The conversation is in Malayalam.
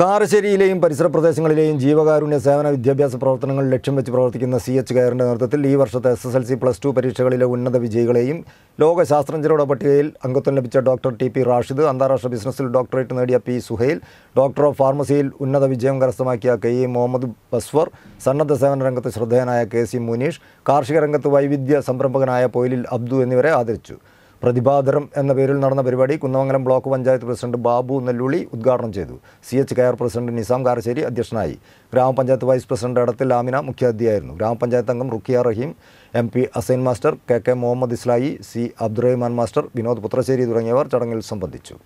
കാരശ്ശേരിയിലെയും പരിസര പ്രദേശങ്ങളിലെയും ജീവകാരുണ്യ സേവന വിദ്യാഭ്യാസ പ്രവർത്തനങ്ങൾ ലക്ഷ്യം വെച്ച് പ്രവർത്തിക്കുന്ന സി എച്ച് കെയറിൻ്റെ നേതൃത്വത്തിൽ ഈ വർഷത്തെ S S L C plus two പരീക്ഷകളിലെ ഉന്നത വിജയികളെയും ലോകശാസ്ത്രജ്ഞരുടെ പട്ടികയിൽ അംഗത്വം ലഭിച്ച ഡോക്ടർ ടി പി റാഷിദ് അന്താരാഷ്ട്ര ബിസിനസ്സിൽ ഡോക്ടറേറ്റ് നേടിയ പി സുഹൈൽ ഡോക്ടർ ഓഫ് ഫാർമസിയിൽ ഉന്നത വിജയം കരസ്ഥമാക്കിയ കെ ഇ മുഹമ്മദ് ബസ്വർ സന്നദ്ധ സേവന രംഗത്ത് ശ്രദ്ധേയനായ കെ സി മുനീഷ് കാർഷിക രംഗത്ത് വൈവിധ്യ സംരംഭകനായ പൊയിലിൽ അബ്ദു എന്നിവരെ ആദരിച്ചു പ്രതിഭാതരം എന്ന പേരിൽ നടന്ന പരിപാടി കുന്നമംഗലം ബ്ലോക്ക് പഞ്ചായത്ത് പ്രസിഡന്റ് ബാബു നെല്ലുള്ളി ഉദ്ഘാടനം ചെയ്തു C H care president Nizam Karassery അധ്യക്ഷനായി ഗ്രാമപഞ്ചായത്ത് വൈസ് പ്രസിഡന്റ് അടത്തിൽ ലാമിന മുഖ്യാതിഥിയായിരുന്നു ഗ്രാമപഞ്ചായത്ത് അംഗം Rukkiya Raheem M P Asain master K K Muhammad Islayi C Abdurahiman master Vinod Puthrassery തുടങ്ങിയവർ ചടങ്ങിൽ സംബന്ധിച്ചു